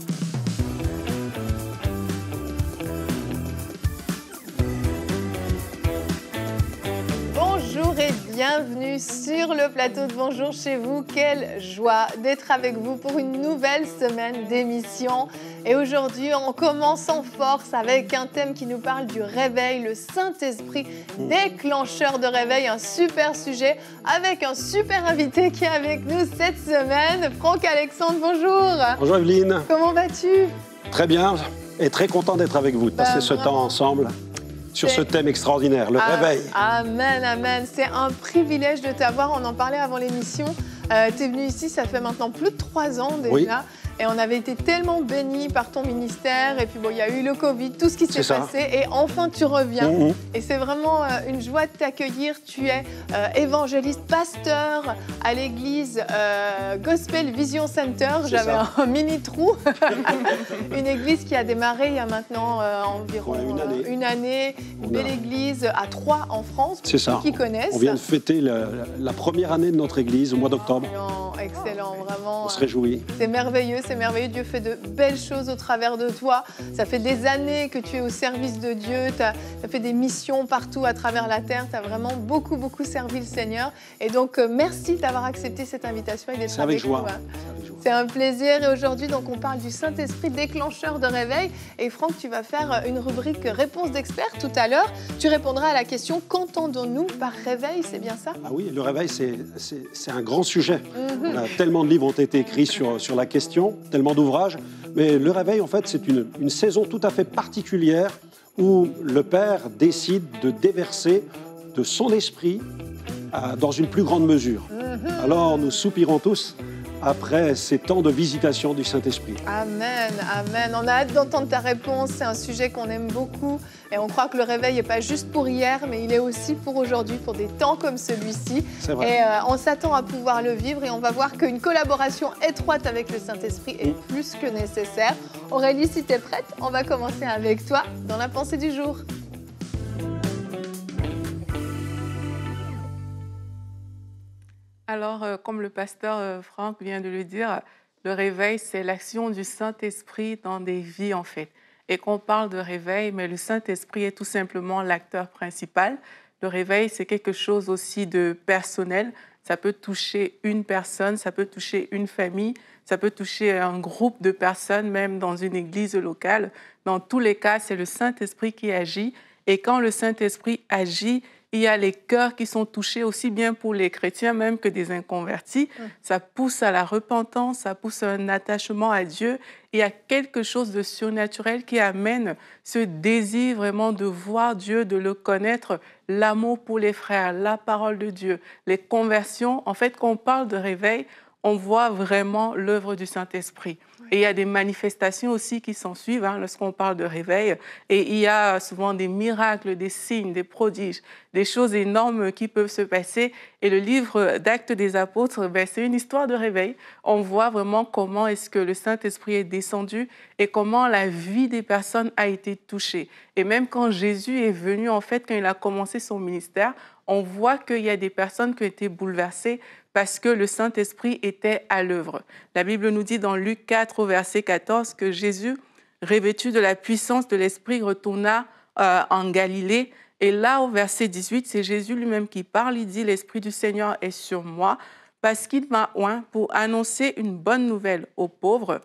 thank you bienvenue sur le plateau de Bonjour chez vous. Quelle joie d'être avec vous pour une nouvelle semaine d'émission. Et aujourd'hui, on commence en force avec un thème qui nous parle du réveil, le Saint-Esprit déclencheur de réveil, un super sujet avec un super invité qui est avec nous cette semaine. Franck Alexandre, bonjour. Bonjour Evelyne. Comment vas-tu Très bien et très content d'être avec vous, de bah, passer ce temps ensemble sur ce thème extraordinaire, le ah, réveil. Amen, amen. C'est un privilège de t'avoir. On en parlait avant l'émission. Euh, tu es venu ici, ça fait maintenant plus de trois ans déjà. Et on avait été tellement bénis par ton ministère. Et puis bon, il y a eu le Covid, tout ce qui s'est passé. Et enfin, tu reviens. Mmh, mmh. Et c'est vraiment euh, une joie de t'accueillir. Tu es euh, évangéliste, pasteur à l'église euh, Gospel Vision Center. J'avais un mini trou. une église qui a démarré il y a maintenant environ une année. Une, belle église à trois en France. Pour ceux ça. qui connaissent. On vient de fêter la, première année de notre église au mois d'octobre. Excellent, excellent, vraiment. On se réjouit. C'est merveilleux c'est merveilleux. Dieu fait de belles choses au travers de toi. Ça fait des années que tu es au service de Dieu. Tu as, fait des missions partout à travers la terre. Tu as vraiment beaucoup, beaucoup servi le Seigneur. Et donc, euh, merci d'avoir accepté cette invitation et d'être hein. avec, joie. C'est un plaisir. Et aujourd'hui, donc, on parle du Saint-Esprit déclencheur de réveil. Et Franck, tu vas faire euh, une rubrique réponse d'expert tout à l'heure. Tu répondras à la question qu'entendons-nous par réveil C'est bien ça Ah oui, le réveil, c'est un grand sujet. Mhm. tellement de livres ont été écrits sur, sur la question tellement d'ouvrages. Mais le réveil, en fait, c'est une, une saison tout à fait particulière où le Père décide de déverser de son esprit euh, dans une plus grande mesure. Mhm. Alors nous soupirons tous après ces temps de visitation du Saint-Esprit. Amen, amen. On a hâte d'entendre ta réponse. C'est un sujet qu'on aime beaucoup et on croit que le réveil n'est pas juste pour hier, mais il est aussi pour aujourd'hui, pour des temps comme celui-ci. Et euh, on s'attend à pouvoir le vivre et on va voir qu'une collaboration étroite avec le Saint-Esprit est plus que nécessaire. Aurélie, si tu es prête, on va commencer avec toi dans la pensée du jour. Alors, euh, comme le pasteur euh, Franck vient de le dire, le réveil, c'est l'action du Saint-Esprit dans des vies, en fait. Et qu'on parle de réveil, mais le Saint-Esprit est tout simplement l'acteur principal. Le réveil, c'est quelque chose aussi de personnel. Ça peut toucher une personne, ça peut toucher une famille, ça peut toucher un groupe de personnes, même dans une église locale. Dans tous les cas, c'est le Saint-Esprit qui agit. Et quand le Saint-Esprit agit, il y a les cœurs qui sont touchés aussi bien pour les chrétiens même que des inconvertis. Ça pousse à la repentance, ça pousse à un attachement à Dieu. Il y a quelque chose de surnaturel qui amène ce désir vraiment de voir Dieu, de le connaître, l'amour pour les frères, la parole de Dieu, les conversions. En fait, quand on parle de réveil, on voit vraiment l'œuvre du Saint-Esprit. Et il y a des manifestations aussi qui s'en suivent hein, lorsqu'on parle de réveil. Et il y a souvent des miracles, des signes, des prodiges, des choses énormes qui peuvent se passer. Et le livre d'Actes des Apôtres, ben, c'est une histoire de réveil. On voit vraiment comment est-ce que le Saint-Esprit est descendu et comment la vie des personnes a été touchée. Et même quand Jésus est venu, en fait, quand il a commencé son ministère, on voit qu'il y a des personnes qui ont été bouleversées parce que le Saint-Esprit était à l'œuvre. La Bible nous dit dans Luc 4 au verset 14 que Jésus, revêtu de la puissance de l'Esprit, retourna euh, en Galilée. Et là, au verset 18, c'est Jésus lui-même qui parle. Il dit, l'Esprit du Seigneur est sur moi parce qu'il m'a oint pour annoncer une bonne nouvelle aux pauvres.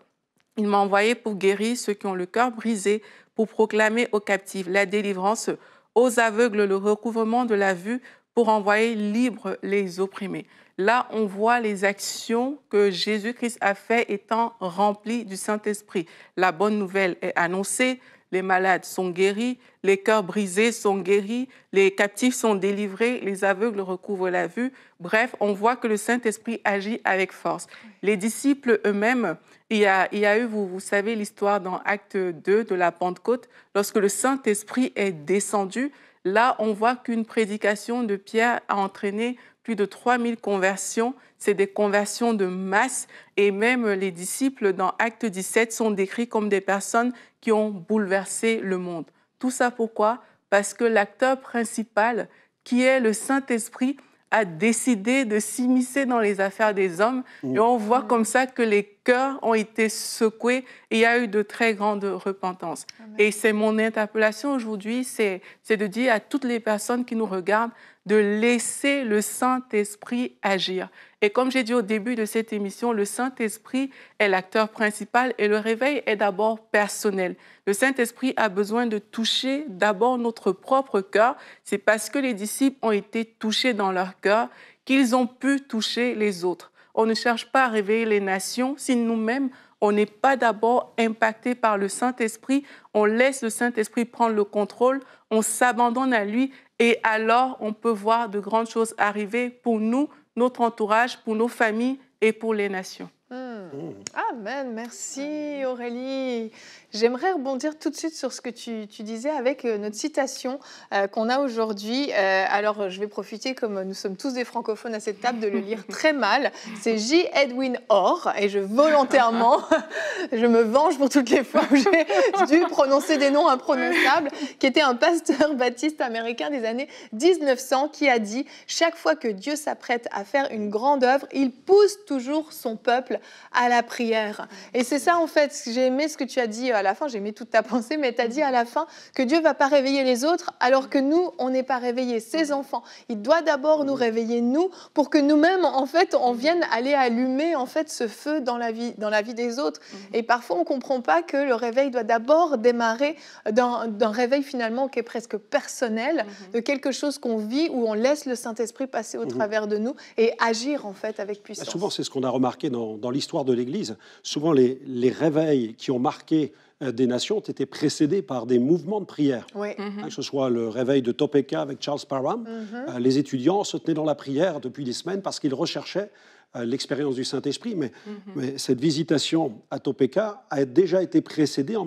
Il m'a envoyé pour guérir ceux qui ont le cœur brisé, pour proclamer aux captifs la délivrance, aux aveugles le recouvrement de la vue, pour envoyer libres les opprimés. Là, on voit les actions que Jésus-Christ a faites étant remplies du Saint-Esprit. La bonne nouvelle est annoncée, les malades sont guéris, les cœurs brisés sont guéris, les captifs sont délivrés, les aveugles recouvrent la vue. Bref, on voit que le Saint-Esprit agit avec force. Les disciples eux-mêmes, il y, a, eu, vous, vous savez, l'histoire dans Acte 2 de la Pentecôte, lorsque le Saint-Esprit est descendu, là, on voit qu'une prédication de Pierre a entraîné plus de 3000 conversions. C'est des conversions de masse et même les disciples dans Acte 17 sont décrits comme des personnes qui ont bouleversé le monde. Tout ça pourquoi Parce que l'acteur principal, qui est le Saint-Esprit, a décidé de s'immiscer dans les affaires des hommes. Mm. Et on voit comme ça que les cœurs ont été secoués et il y a eu de très grandes repentances. Et c'est mon interpellation aujourd'hui, c'est de dire à toutes les personnes qui nous regardent de laisser le Saint-Esprit agir et comme j'ai dit au début de cette émission, le Saint-Esprit est l'acteur principal et le réveil est d'abord personnel. Le Saint-Esprit a besoin de toucher d'abord notre propre cœur. C'est parce que les disciples ont été touchés dans leur cœur qu'ils ont pu toucher les autres. On ne cherche pas à réveiller les nations si nous-mêmes, on n'est pas d'abord impacté par le Saint-Esprit. On laisse le Saint-Esprit prendre le contrôle, on s'abandonne à lui et alors on peut voir de grandes choses arriver pour nous, notre entourage, pour nos familles et pour les nations. Hmm. Amen, merci Aurélie. J'aimerais rebondir tout de suite sur ce que tu, disais avec euh, notre citation euh, qu'on a aujourd'hui. Euh, alors, je vais profiter, comme nous sommes tous des francophones à cette table, de le lire très mal. C'est J. Edwin Orr, et je volontairement, je me venge pour toutes les fois où j'ai dû prononcer des noms imprononçables, qui était un pasteur baptiste américain des années 1900 qui a dit Chaque fois que Dieu s'apprête à faire une grande œuvre, il pousse toujours son peuple à la prière. Et c'est ça, en fait, j'ai aimé ce que tu as dit la fin, j'ai mis toute ta pensée, mais tu as mm. dit à la fin que Dieu va pas réveiller les autres alors que nous, on n'est pas réveillés, ses mm. enfants. Il doit d'abord nous mm. réveiller, nous, pour que nous-mêmes, en fait, on vienne aller allumer, en fait, ce feu dans la vie, dans la vie des autres. Et parfois, on comprend pas que le réveil doit d'abord démarrer d'un réveil, finalement, qui est presque personnel, mm-hmm. de quelque chose qu'on vit, où on laisse le Saint-Esprit passer au mm-hmm. travers de nous et agir, en fait, avec bah, puissance. souvent, c'est ce qu'on a remarqué dans, l'histoire de l'Église. Souvent, les, les réveils qui ont marqué euh, des nations ont été précédées par des mouvements de prière. Mhm. Hein, que ce soit le réveil de Topeka avec Charles Parham, mhm. euh, les étudiants se tenaient dans la prière depuis des semaines parce qu'ils recherchaient euh, l'expérience du Saint-Esprit. Mhm. Mais, cette visitation à Topeka a déjà été précédée en,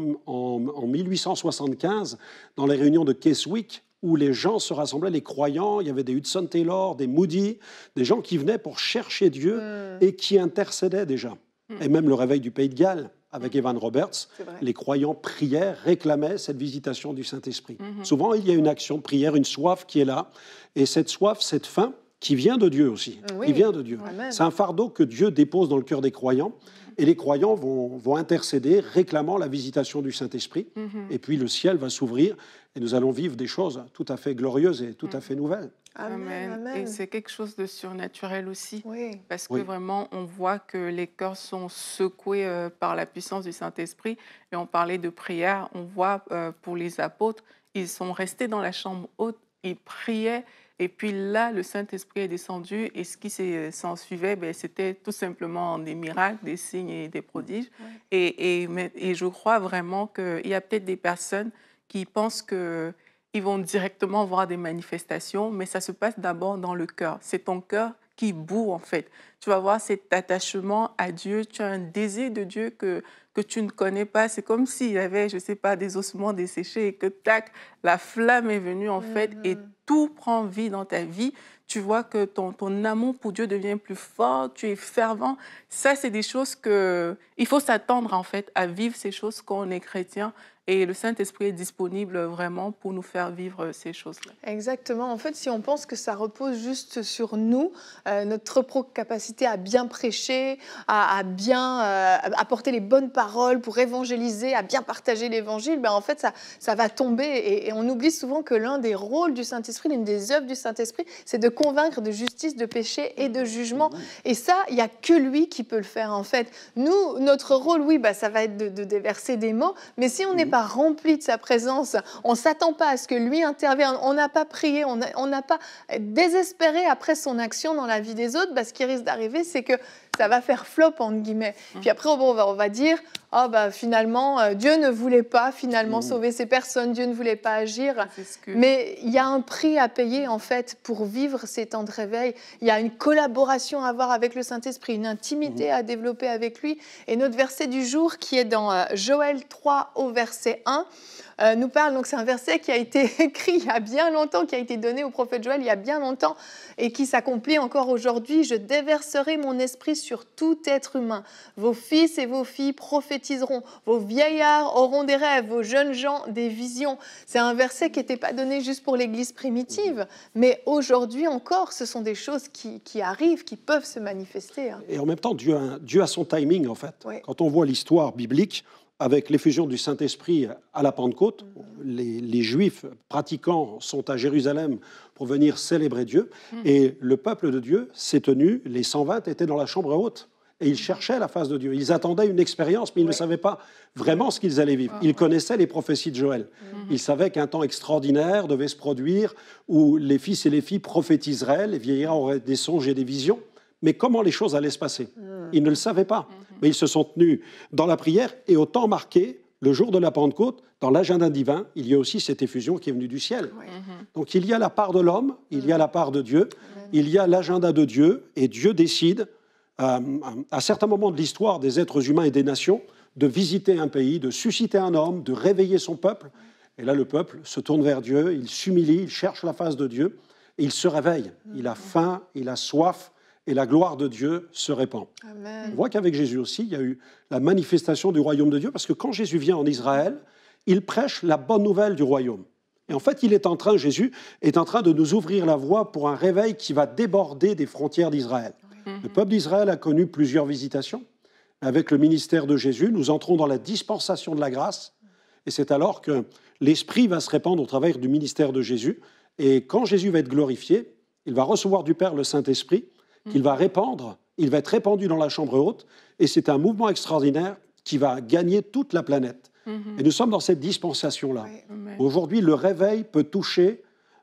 1875 dans les réunions de Keswick où les gens se rassemblaient, les croyants, il y avait des Hudson Taylor, des Moody, des gens qui venaient pour chercher Dieu et qui intercédaient déjà. Et même le réveil du Pays de Galles avec Evan Roberts, les croyants prièrent, réclamaient cette visitation du Saint-Esprit. Mhm. Souvent, il y a une action de prière, une soif qui est là. Et cette soif, cette faim, qui vient de Dieu aussi, euh, qui vient de Dieu. C'est un fardeau que Dieu dépose dans le cœur des croyants. Et les croyants vont, intercéder, réclamant la visitation du Saint-Esprit. Mhm. Et puis le ciel va s'ouvrir et nous allons vivre des choses tout à fait glorieuses et tout à mhm. fait nouvelles. Amen, Et c'est quelque chose de surnaturel aussi. Oui. Parce que vraiment, on voit que les cœurs sont secoués euh, par la puissance du Saint-Esprit. Et on parlait de prière. On voit euh, pour les apôtres, ils sont restés dans la chambre haute, ils priaient. Et puis là, le Saint-Esprit est descendu. Et ce qui euh, s'en suivait, ben, c'était tout simplement des miracles, des signes et des prodiges. Et, et, et je crois vraiment qu'il y a peut-être des personnes qui pensent que ils vont directement voir des manifestations, mais ça se passe d'abord dans le cœur. C'est ton cœur qui boue en fait. Tu vas voir cet attachement à Dieu, tu as un désir de Dieu que, que tu ne connais pas. C'est comme s'il y avait, je sais pas, des ossements desséchés et que tac, la flamme est venue en fait et mm. tout prend vie dans ta vie. Tu vois que ton, ton amour pour Dieu devient plus fort, tu es fervent. Ça, c'est des choses que... Il faut s'attendre en fait à vivre ces choses quand on est chrétien et le Saint-Esprit est disponible vraiment pour nous faire vivre ces choses-là. Exactement. En fait, si on pense que ça repose juste sur nous, euh, notre propre capacité à bien prêcher, à, bien euh, apporter les bonnes paroles pour évangéliser, à bien partager l'évangile, ben en fait, ça, ça va tomber. Et, on oublie souvent que l'un des rôles du Saint-Esprit, l'une des œuvres du Saint-Esprit, c'est de convaincre de justice, de péché et de jugement. Et ça, il n'y a que lui qui peut le faire, en fait. Nous, notre rôle, oui, ben, ça va être de, de déverser des mots, mais si on n'est pas rempli de sa présence, on ne s'attend pas à ce que lui intervienne, on n'a pas prié, on n'a pas désespéré après son action dans la vie des autres, parce ce qui risque d'arriver, c'est que ça va faire flop, entre guillemets. Hein. Puis après, on, va, on va dire, oh, bah, finalement, euh, Dieu ne voulait pas finalement sauver ces personnes, Dieu ne voulait pas agir. Mais il y a un prix à payer, en fait, pour vivre ces temps de réveil. Il y a une collaboration à avoir avec le Saint-Esprit, une intimité mmh. à développer avec lui. Et notre verset du jour, qui est dans euh, Joël 3 au verset 1, euh, nous parle. Donc c'est un verset qui a été écrit il y a bien longtemps, qui a été donné au prophète Joël il y a bien longtemps et qui s'accomplit encore aujourd'hui. Je déverserai mon esprit sur tout être humain. Vos fils et vos filles prophétiseront. Vos vieillards auront des rêves. Vos jeunes gens des visions. C'est un verset qui n'était pas donné juste pour l'Église primitive, mais aujourd'hui encore, ce sont des choses qui, arrivent, qui peuvent se manifester. Hein. Et en même temps, Dieu a, son timing en fait. Quand on voit l'histoire biblique, avec l'effusion du Saint-Esprit à la Pentecôte. Les, Juifs pratiquants sont à Jérusalem pour venir célébrer Dieu. Hmm. Et le peuple de Dieu s'est tenu, les 120 étaient dans la chambre haute. Et ils cherchaient la face de Dieu. Ils attendaient une expérience, mais ils ne savaient pas vraiment ce qu'ils allaient vivre. Ils connaissaient les prophéties de Joël. Hmm. Ils savaient qu'un temps extraordinaire devait se produire où les fils et les filles prophétiseraient, les vieillards auraient des songes et des visions. Mais comment les choses allaient se passer euh, euh, ils ne le savaient pas. Mhm. Mais ils se sont tenus dans la prière et au temps marqué, le jour de la Pentecôte, dans l'agenda divin, il y a aussi cette effusion qui est venue du ciel. Mhm. Donc il y a la part de l'homme, il y a la part de Dieu, il y a l'agenda de Dieu, et Dieu décide, euh, à certains moments de l'histoire des êtres humains et des nations, de visiter un pays, de susciter un homme, de réveiller son peuple. Et là, le peuple se tourne vers Dieu, il s'humilie, il cherche la face de Dieu, il se réveille. Il a mhm. faim, il a soif, et la gloire de Dieu se répand. On voit qu'avec Jésus aussi, il y a eu la manifestation du royaume de Dieu, parce que quand Jésus vient en Israël, il prêche la bonne nouvelle du royaume. Et en fait, il est en train, Jésus est en train de nous ouvrir la voie pour un réveil qui va déborder des frontières d'Israël. Mhm. Le peuple d'Israël a connu plusieurs visitations. Avec le ministère de Jésus, nous entrons dans la dispensation de la grâce. Et c'est alors que l'Esprit va se répandre au travers du ministère de Jésus. Et quand Jésus va être glorifié, il va recevoir du Père le Saint-Esprit. Mm. qu'il va répandre. Il va être répandu dans la Chambre haute et c'est un mouvement extraordinaire qui va gagner toute la planète. Mm-hmm. Et nous sommes dans cette dispensation-là. Aujourd'hui, le réveil peut toucher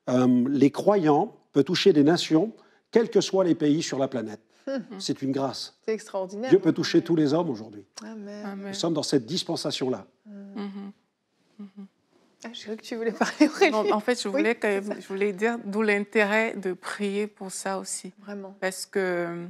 euh, les croyants, peut toucher des nations, quels que soient les pays sur la planète. Mm-hmm. C'est une grâce. C'est extraordinaire. Dieu peut toucher tous les hommes aujourd'hui. Nous sommes dans cette dispensation-là. Mm. Mm. Mm-hmm. Ah, je croyais que tu voulais parler, Aurélie. en fait, je voulais, je voulais dire d'où l'intérêt de prier pour ça aussi. Vraiment. Parce que euh,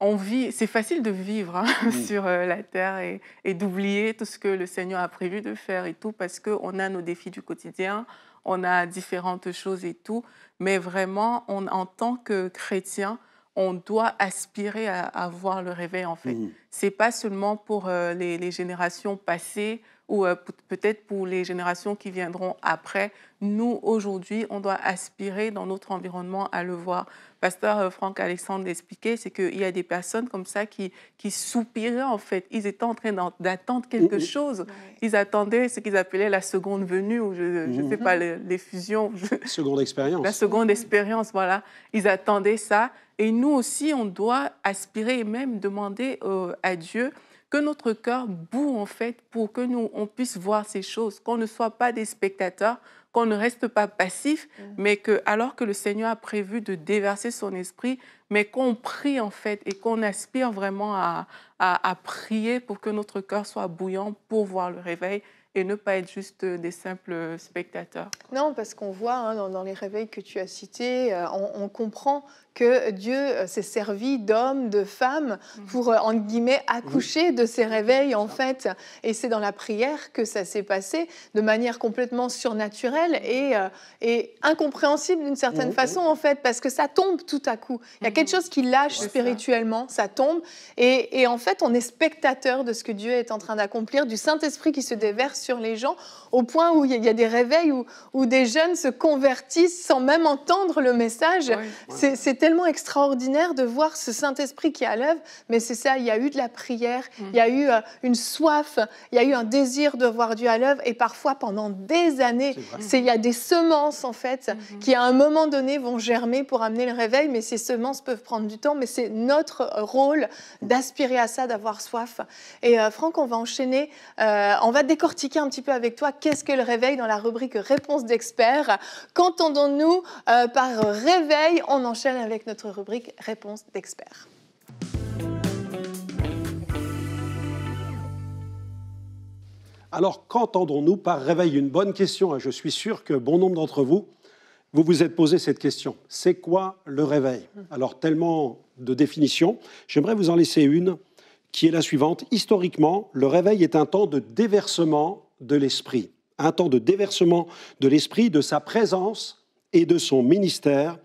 on vit, c'est facile de vivre hein, sur euh, la terre et, d'oublier tout ce que le Seigneur a prévu de faire et tout, parce qu'on a nos défis du quotidien, on a différentes choses et tout. Mais vraiment, on, en tant que chrétien, on doit aspirer à, avoir voir le réveil en fait. Ce C'est pas seulement pour euh, les, générations passées ou euh, peut-être pour les générations qui viendront après, nous, aujourd'hui, on doit aspirer dans notre environnement à le voir. Pasteur euh, Franck Alexandre l'expliquait, c'est qu'il y a des personnes comme ça qui, qui soupiraient, en fait. Ils étaient en train d'attendre quelque chose. Ils attendaient ce qu'ils appelaient la seconde venue, ou je ne fais mm-hmm. sais pas, l'effusion. Seconde expérience. La seconde mm-hmm. expérience, voilà. Ils attendaient ça. Et nous aussi, on doit aspirer et même demander euh, à Dieu que notre cœur boue en fait pour que nous on puisse voir ces choses, qu'on ne soit pas des spectateurs, qu'on ne reste pas passif, mm. mais que alors que le Seigneur a prévu de déverser son esprit, mais qu'on prie en fait et qu'on aspire vraiment à, prier pour que notre cœur soit bouillant pour voir le réveil et ne pas être juste des simples spectateurs. Non, parce qu'on voit hein, dans, les réveils que tu as cités, euh, on, on, comprend que Dieu euh, s'est servi d'hommes, de femmes mhm. pour, euh, en guillemets, accoucher de ces réveils, en fait. Et c'est dans la prière que ça s'est passé de manière complètement surnaturelle et, euh, incompréhensible d'une certaine façon, en fait, parce que ça tombe tout à coup. Il y a mhm. quelque chose qui lâche spirituellement, ça, tombe. Et, en fait, on est spectateur de ce que Dieu est en train d'accomplir, du Saint-Esprit qui se déverse sur les gens, au point où il y a des réveils où, des jeunes se convertissent sans même entendre le message. C'est tellement extraordinaire de voir ce Saint-Esprit qui est à l'œuvre, mais c'est ça, il y a eu de la prière, mm. il y a eu euh, une soif, il y a eu un désir de voir Dieu à l'œuvre, et parfois pendant des années, il y a des semences en fait mm-hmm. qui à un moment donné vont germer pour amener le réveil, mais ces semences peuvent prendre du temps, mais c'est notre euh, rôle d'aspirer à ça, d'avoir soif. Et euh, Franck, on va enchaîner, on va décortiquer un petit peu avec toi qu'est-ce que le réveil dans la rubrique réponse d'experts. Qu'entendons-nous par réveil On enchaîne avec avec notre rubrique Réponse d'experts. Alors, qu'entendons-nous par réveil Une bonne question. Hein, je suis sûr que bon nombre d'entre vous, vous vous êtes posé cette question. C'est quoi le réveil Alors, tellement de définitions. J'aimerais vous en laisser une qui est la suivante. Historiquement, le réveil est un temps de déversement de l'esprit. Un temps de déversement de l'esprit, de sa présence et de son ministère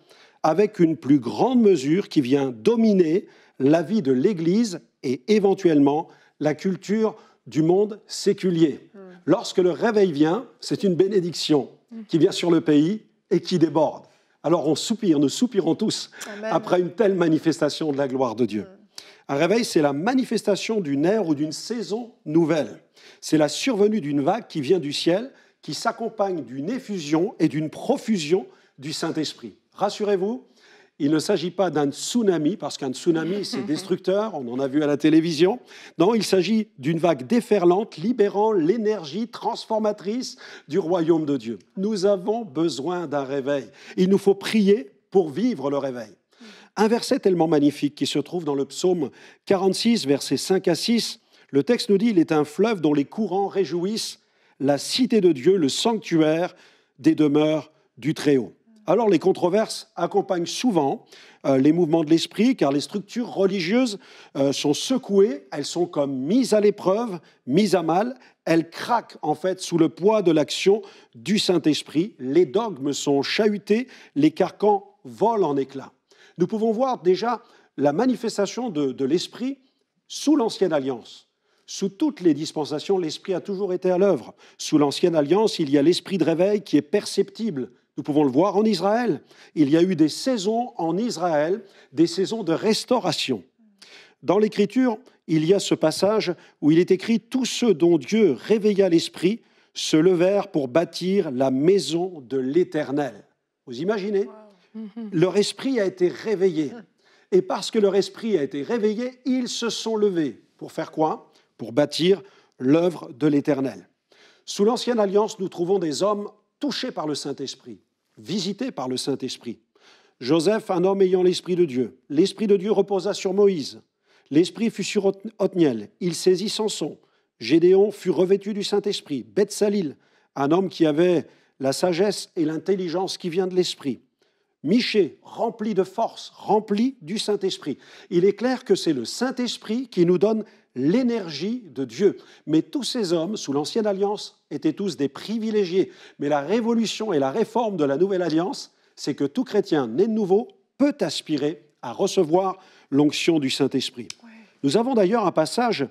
avec une plus grande mesure qui vient dominer la vie de l'Église et éventuellement la culture du monde séculier. Hmm. Lorsque le réveil vient, c'est une bénédiction qui vient sur le pays et qui déborde. Alors on soupire, nous soupirons tous après une telle manifestation de la gloire de Dieu. Hmm. Un réveil, c'est la manifestation d'une ère ou d'une saison nouvelle. C'est la survenue d'une vague qui vient du ciel, qui s'accompagne d'une effusion et d'une profusion du Saint-Esprit. Rassurez-vous, il ne s'agit pas d'un tsunami, parce qu'un tsunami, c'est destructeur, on en a vu à la télévision. Non, il s'agit d'une vague déferlante libérant l'énergie transformatrice du royaume de Dieu. Nous avons besoin d'un réveil. Il nous faut prier pour vivre le réveil. Un verset tellement magnifique qui se trouve dans le psaume 46, versets 5 à 6. Le texte nous dit, il est un fleuve dont les courants réjouissent la cité de Dieu, le sanctuaire des demeures du Très-Haut. Alors les controverses accompagnent souvent euh, les mouvements de l'esprit, car les structures religieuses euh, sont secouées, elles sont comme mises à l'épreuve, mises à mal, elles craquent en fait sous le poids de l'action du Saint-Esprit, les dogmes sont chahutés, les carcans volent en éclats. Nous pouvons voir déjà la manifestation de l'esprit sous l'Ancienne Alliance. Sous toutes les dispensations, l'esprit a toujours été à l'œuvre. Sous l'Ancienne Alliance, il y a l'esprit de réveil qui est perceptible, nous pouvons le voir en Israël. Il y a eu des saisons en Israël, des saisons de restauration. Dans l'Écriture, il y a ce passage où il est écrit Tous ceux dont Dieu réveilla l'esprit se levèrent pour bâtir la maison de l'Éternel. Vous imaginez Leur esprit a été réveillé. Et parce que leur esprit a été réveillé, ils se sont levés. Pour faire quoi Pour bâtir l'œuvre de l'Éternel. Sous l'Ancienne Alliance, nous trouvons des hommes touchés par le Saint-Esprit visité par le Saint-Esprit. Joseph, un homme ayant l'Esprit de Dieu. L'Esprit de Dieu reposa sur Moïse. L'Esprit fut sur Othniel. Il saisit Samson. Gédéon fut revêtu du Saint-Esprit. Betsalil, un homme qui avait la sagesse et l'intelligence qui vient de l'Esprit. Miché, rempli de force, rempli du Saint-Esprit. Il est clair que c'est le Saint-Esprit qui nous donne l'énergie de Dieu. Mais tous ces hommes, sous l'Ancienne Alliance, étaient tous des privilégiés. Mais la révolution et la réforme de la Nouvelle Alliance, c'est que tout chrétien né de nouveau peut aspirer à recevoir l'onction du Saint-Esprit. Nous avons d'ailleurs un passage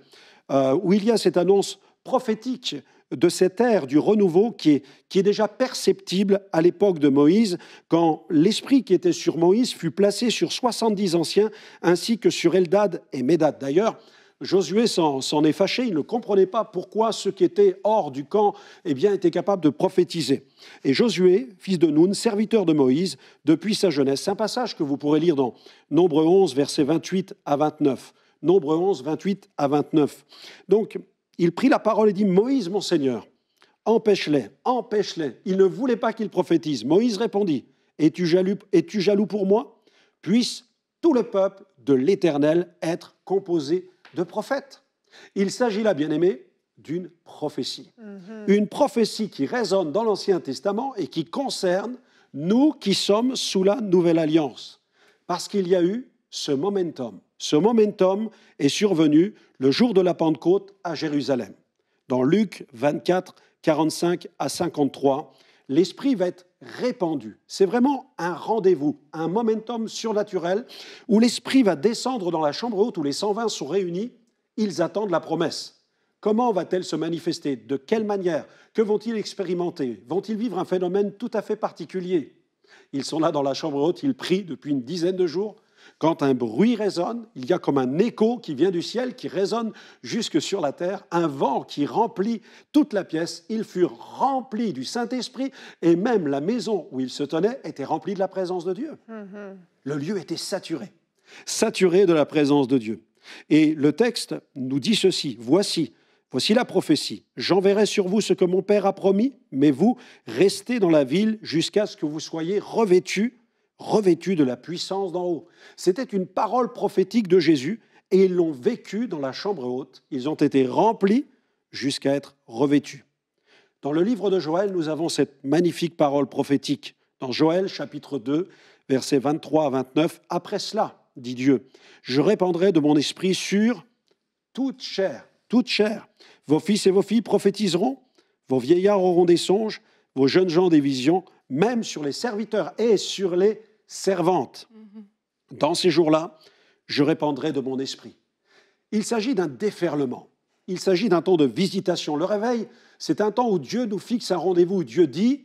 euh, où il y a cette annonce prophétique de cette ère du renouveau qui est, qui est déjà perceptible à l'époque de Moïse, quand l'esprit qui était sur Moïse fut placé sur 70 anciens, ainsi que sur Eldad et Médad. D'ailleurs, Josué s'en est fâché, il ne comprenait pas pourquoi ceux qui étaient hors du camp eh bien, étaient capables de prophétiser. Et Josué, fils de Noun, serviteur de Moïse, depuis sa jeunesse, c'est un passage que vous pourrez lire dans Nombre 11, versets 28 à 29. Nombre 11, 28 à 29. Donc, il prit la parole et dit, Moïse, mon Seigneur, empêche-les, empêche-les. Il ne voulait pas qu'ils prophétisent. Moïse répondit, Es-tu jaloux, es jaloux pour moi Puisse tout le peuple de l'Éternel être composé de prophète. Il s'agit là, bien aimé, d'une prophétie. Mhm. Une prophétie qui résonne dans l'Ancien Testament et qui concerne nous qui sommes sous la Nouvelle Alliance. Parce qu'il y a eu ce momentum. Ce momentum est survenu le jour de la Pentecôte à Jérusalem. Dans Luc 24, 45 à 53, l'esprit va être répandu. C'est vraiment un rendez-vous, un momentum surnaturel où l'esprit va descendre dans la chambre haute où les 120 sont réunis. Ils attendent la promesse. Comment va-t-elle se manifester De quelle manière Que vont-ils expérimenter Vont-ils vivre un phénomène tout à fait particulier Ils sont là dans la chambre haute, ils prient depuis une dizaine de jours, quand un bruit résonne, il y a comme un écho qui vient du ciel, qui résonne jusque sur la terre, un vent qui remplit toute la pièce. Ils furent remplis du Saint-Esprit et même la maison où ils se tenaient était remplie de la présence de Dieu. Mm-hmm. Le lieu était saturé, saturé de la présence de Dieu. Et le texte nous dit ceci, voici, Voici la prophétie. J'enverrai sur vous ce que mon Père a promis, mais vous restez dans la ville jusqu'à ce que vous soyez revêtus revêtus de la puissance d'en haut. C'était une parole prophétique de Jésus et ils l'ont vécu dans la chambre haute. Ils ont été remplis jusqu'à être revêtus. Dans le livre de Joël, nous avons cette magnifique parole prophétique. Dans Joël chapitre 2, versets 23 à 29, Après cela, dit Dieu, je répandrai de mon esprit sur toute chair, toute chair. Vos fils et vos filles prophétiseront, vos vieillards auront des songes, vos jeunes gens des visions, même sur les serviteurs et sur les servante. Mhm. Dans ces jours-là, je répandrai de mon esprit. Il s'agit d'un déferlement. Il s'agit d'un temps de visitation. Le réveil, c'est un temps où Dieu nous fixe un rendez-vous. Dieu dit,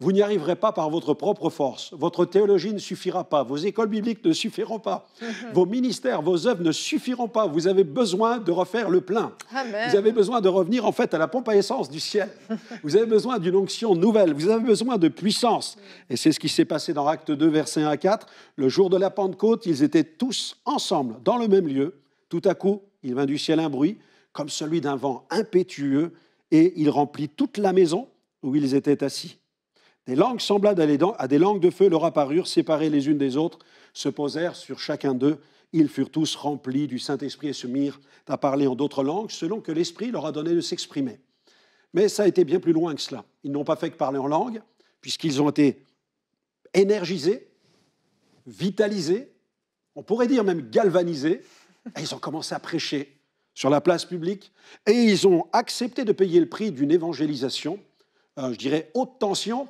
vous n'y arriverez pas par votre propre force. Votre théologie ne suffira pas. Vos écoles bibliques ne suffiront pas. Mhm. Vos ministères, vos œuvres ne suffiront pas. Vous avez besoin de refaire le plein. Vous avez besoin de revenir en fait à la pompe à essence du ciel. Vous avez besoin d'une onction nouvelle. Vous avez besoin de puissance. Et c'est ce qui s'est passé dans Acte 2, verset 1 à 4. Le jour de la Pentecôte, ils étaient tous ensemble dans le même lieu. Tout à coup, il vint du ciel un bruit comme celui d'un vent impétueux et il remplit toute la maison où ils étaient assis. Des langues semblables à des langues de feu leur apparurent, séparées les unes des autres, se posèrent sur chacun d'eux. Ils furent tous remplis du Saint-Esprit et se mirent à parler en d'autres langues, selon que l'Esprit leur a donné de s'exprimer. Mais ça a été bien plus loin que cela. Ils n'ont pas fait que parler en langue, puisqu'ils ont été énergisés, vitalisés, on pourrait dire même galvanisés, ils ont commencé à prêcher sur la place publique, et ils ont accepté de payer le prix d'une évangélisation, euh, je dirais haute tension,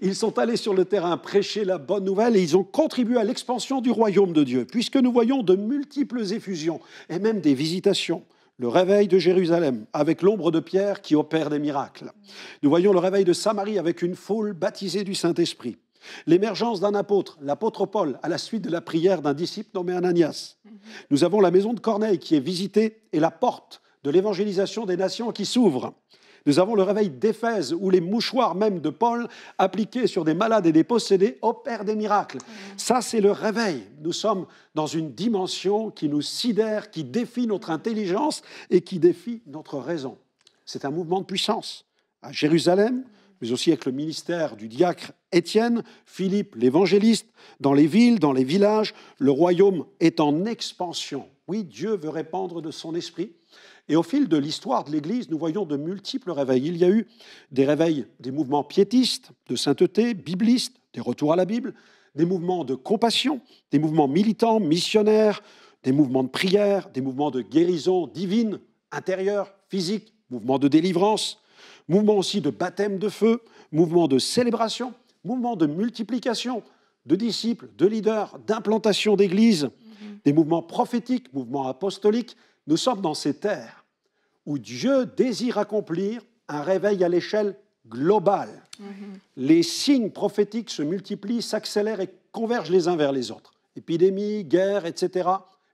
ils sont allés sur le terrain prêcher la bonne nouvelle et ils ont contribué à l'expansion du royaume de Dieu, puisque nous voyons de multiples effusions et même des visitations. Le réveil de Jérusalem avec l'ombre de Pierre qui opère des miracles. Nous voyons le réveil de Samarie avec une foule baptisée du Saint-Esprit. L'émergence d'un apôtre, l'apôtre Paul, à la suite de la prière d'un disciple nommé Ananias. Nous avons la maison de Corneille qui est visitée et la porte de l'évangélisation des nations qui s'ouvre. Nous avons le réveil d'Éphèse où les mouchoirs même de Paul appliqués sur des malades et des possédés opèrent des miracles. Mmh. Ça, c'est le réveil. Nous sommes dans une dimension qui nous sidère, qui défie notre intelligence et qui défie notre raison. C'est un mouvement de puissance. À Jérusalem, mais aussi avec le ministère du diacre Étienne, Philippe l'évangéliste, dans les villes, dans les villages, le royaume est en expansion. Oui, Dieu veut répandre de son esprit. Et au fil de l'histoire de l'Église, nous voyons de multiples réveils. Il y a eu des réveils des mouvements piétistes, de sainteté, biblistes, des retours à la Bible, des mouvements de compassion, des mouvements militants, missionnaires, des mouvements de prière, des mouvements de guérison divine, intérieure, physique, mouvements de délivrance, mouvements aussi de baptême de feu, mouvements de célébration, mouvements de multiplication de disciples, de leaders, d'implantation d'églises. Mhm. des mouvements prophétiques, mouvements apostoliques. Nous sommes dans ces terres où Dieu désire accomplir un réveil à l'échelle globale. Mhm. Les signes prophétiques se multiplient, s'accélèrent et convergent les uns vers les autres. Épidémie, guerre, etc.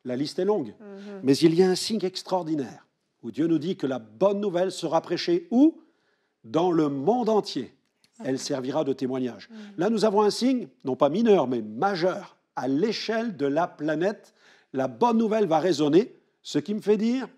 La liste est longue. Mhm. Mais il y a un signe extraordinaire où Dieu nous dit que la bonne nouvelle sera prêchée où Dans le monde entier. Elle servira de témoignage. Là, nous avons un signe, non pas mineur, mais majeur à l'échelle de la planète. La bonne nouvelle va résonner, ce qui me fait dire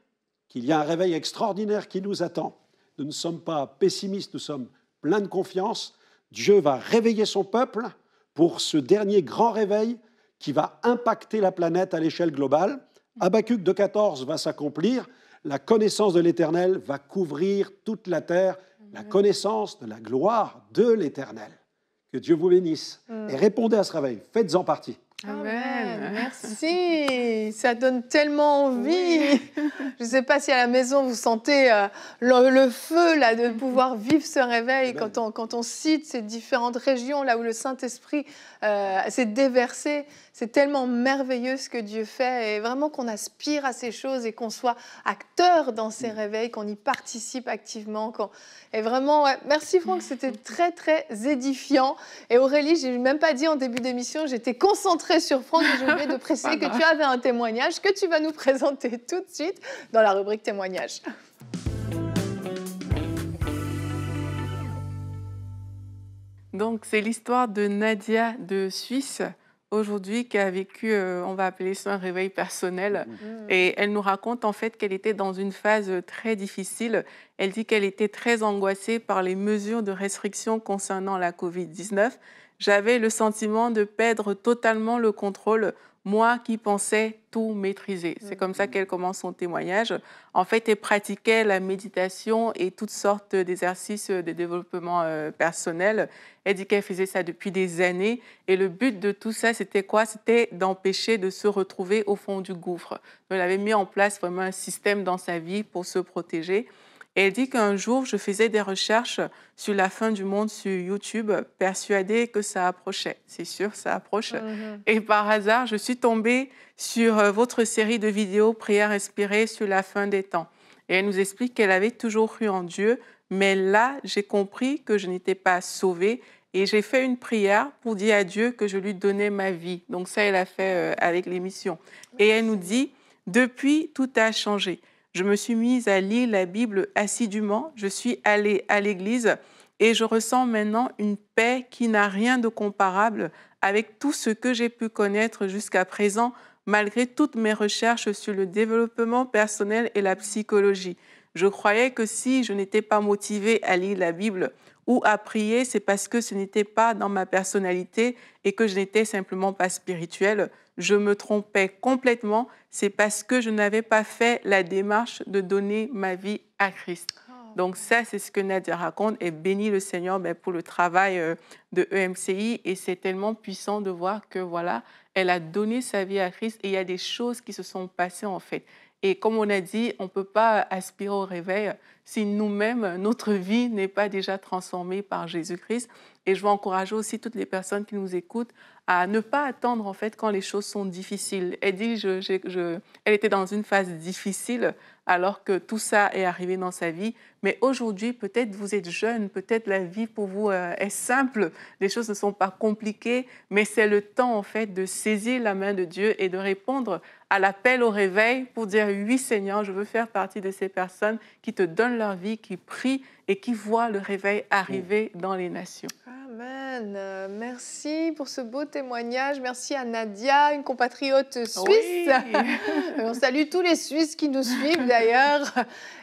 qu'il y a un réveil extraordinaire qui nous attend. Nous ne sommes pas pessimistes, nous sommes pleins de confiance. Dieu va réveiller son peuple pour ce dernier grand réveil qui va impacter la planète à l'échelle globale. de 2.14 va s'accomplir. La connaissance de l'Éternel va couvrir toute la terre, la connaissance de la gloire de l'Éternel. Que Dieu vous bénisse. Mm. Et répondez à ce réveil. Faites-en partie. Amen. Merci, ça donne tellement envie. Je ne sais pas si à la maison vous sentez euh, le, feu là de pouvoir vivre ce réveil eh ben quand on, cite ces différentes régions là où le Saint-Esprit euh, s'est déversé. C'est tellement merveilleux ce que Dieu fait et vraiment qu'on aspire à ces choses et qu'on soit acteur dans ces mm. réveils, qu'on y participe activement. Et vraiment, merci Franck, mm. c'était très très édifiant. Et Aurélie, j'ai même pas dit en début d'émission, j'étais concentrée sur Franck de préciser que tu avais un témoignage que tu vas nous présenter tout de suite dans la rubrique témoignage. Donc, c'est l'histoire de Nadia de Suisse, aujourd'hui, qui a vécu, euh, on va appeler ça un réveil personnel. Mm. Et elle nous raconte en fait qu'elle était dans une phase très difficile. Elle dit qu'elle était très angoissée par les mesures de restriction concernant la Covid-19 j'avais le sentiment de perdre totalement le contrôle, moi qui pensais tout maîtriser. C'est comme ça mm-hmm. qu'elle commence son témoignage. En fait, elle pratiquait la méditation et toutes sortes d'exercices de développement euh, personnel. Elle dit qu'elle faisait ça depuis des années. Et le but de tout ça, c'était quoi C'était d'empêcher de se retrouver au fond du gouffre. elle avait mis en place vraiment un système dans sa vie pour se protéger elle dit qu'un jour, je faisais des recherches sur la fin du monde sur YouTube, persuadée que ça approchait. C'est sûr, ça approche. Ah, et par hasard, je suis tombée sur euh, votre série de vidéos prière inspirées sur la fin des temps. Et elle nous explique qu'elle avait toujours cru en Dieu, mais là, j'ai compris que je n'étais pas sauvée et j'ai fait une prière pour dire à Dieu que je lui donnais ma vie. Donc ça, elle a fait euh, avec l'émission. Et elle nous dit, depuis, tout a changé. Je me suis mise à lire la Bible assidûment, je suis allée à l'église et je ressens maintenant une paix qui n'a rien de comparable avec tout ce que j'ai pu connaître jusqu'à présent, malgré toutes mes recherches sur le développement personnel et la psychologie. Je croyais que si je n'étais pas motivée à lire la Bible ou à prier, c'est parce que ce n'était pas dans ma personnalité et que je n'étais simplement pas spirituelle je me trompais complètement, c'est parce que je n'avais pas fait la démarche de donner ma vie à Christ. Oh. Donc ça, c'est ce que Nadia raconte et bénit le Seigneur ben, pour le travail euh, de EMCI. Et c'est tellement puissant de voir que voilà, elle a donné sa vie à Christ et il y a des choses qui se sont passées en fait. Et comme on a dit, on ne peut pas aspirer au réveil si nous-mêmes, notre vie n'est pas déjà transformée par Jésus-Christ. Et je veux encourager aussi toutes les personnes qui nous écoutent à ne pas attendre en fait quand les choses sont difficiles. Elle dit, elle était dans une phase difficile alors que tout ça est arrivé dans sa vie. Mais aujourd'hui, peut-être vous êtes jeune, peut-être la vie pour vous euh, est simple, les choses ne sont pas compliquées, mais c'est le temps en fait de saisir la main de Dieu et de répondre à l'appel au réveil pour dire oui Seigneur, je veux faire partie de ces personnes qui te donnent leur vie, qui prient et qui voient le réveil arriver dans les nations. Amen. Merci pour ce beau témoignage. Merci à Nadia, une compatriote suisse. On salue tous les Suisses qui nous suivent d'ailleurs.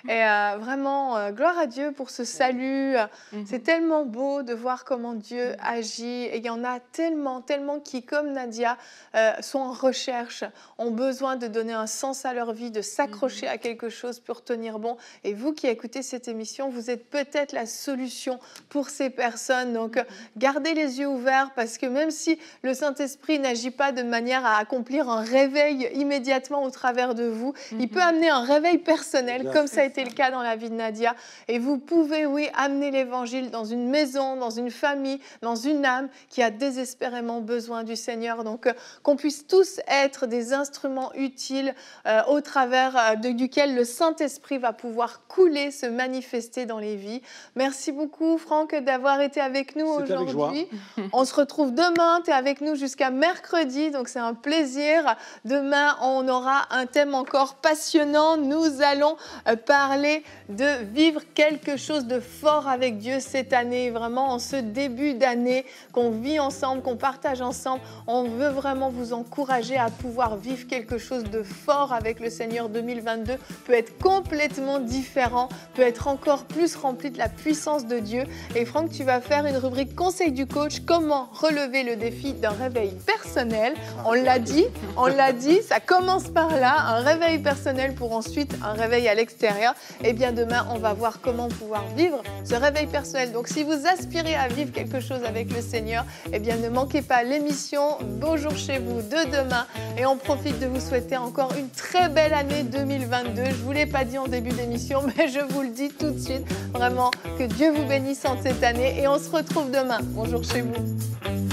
Et euh, vraiment, euh, gloire à Dieu pour ce salut. Mhm. C'est tellement beau de voir comment Dieu agit. Et il y en a tellement, tellement qui, comme Nadia, euh, sont en recherche, ont besoin de donner un sens à leur vie, de s'accrocher mhm. à quelque chose pour tenir bon. Et vous qui écoutez cette émission, vous êtes peut-être la solution pour ces personnes. Donc, mhm. Gardez les yeux ouverts parce que même si le Saint-Esprit n'agit pas de manière à accomplir un réveil immédiatement au travers de vous, il peut mhm. amener un réveil personnel comme ça a été le cas dans la vie de Nadia. Et vous pouvez, oui, amener l'évangile dans une maison, dans une famille, dans une âme qui a désespérément besoin du Seigneur. Donc euh, qu'on puisse tous être des instruments utiles euh, au travers euh, de, duquel le Saint-Esprit va pouvoir couler, se manifester dans les vies. Merci beaucoup Franck d'avoir été avec nous aujourd'hui aujourd'hui. On se retrouve demain, tu es avec nous jusqu'à mercredi, donc c'est un plaisir. Demain, on aura un thème encore passionnant. Nous allons euh, parler de vivre quelque chose de fort avec Dieu cette année, vraiment en ce début d'année qu'on vit ensemble, qu'on partage ensemble. On veut vraiment vous encourager à pouvoir vivre quelque chose de fort avec le Seigneur 2022, peut être complètement différent, peut être encore plus rempli de la puissance de Dieu. Et Franck, tu vas faire une rubrique Conseil du coach, comment relever le défi d'un réveil personnel. On l'a dit, on l'a dit, ça commence par là, un réveil personnel pour ensuite un réveil à l'extérieur. Et bien demain, on va voir comment pouvoir vivre ce réveil personnel. Donc si vous aspirez à vivre quelque chose avec le Seigneur, et eh bien ne manquez pas l'émission Bonjour chez vous de demain. Et on profite de vous souhaiter encore une très belle année 2022. Je ne vous l'ai pas dit en début d'émission, mais je vous le dis tout de suite. Vraiment, que Dieu vous bénisse en cette année. Et on se retrouve demain Bonjour chez vous.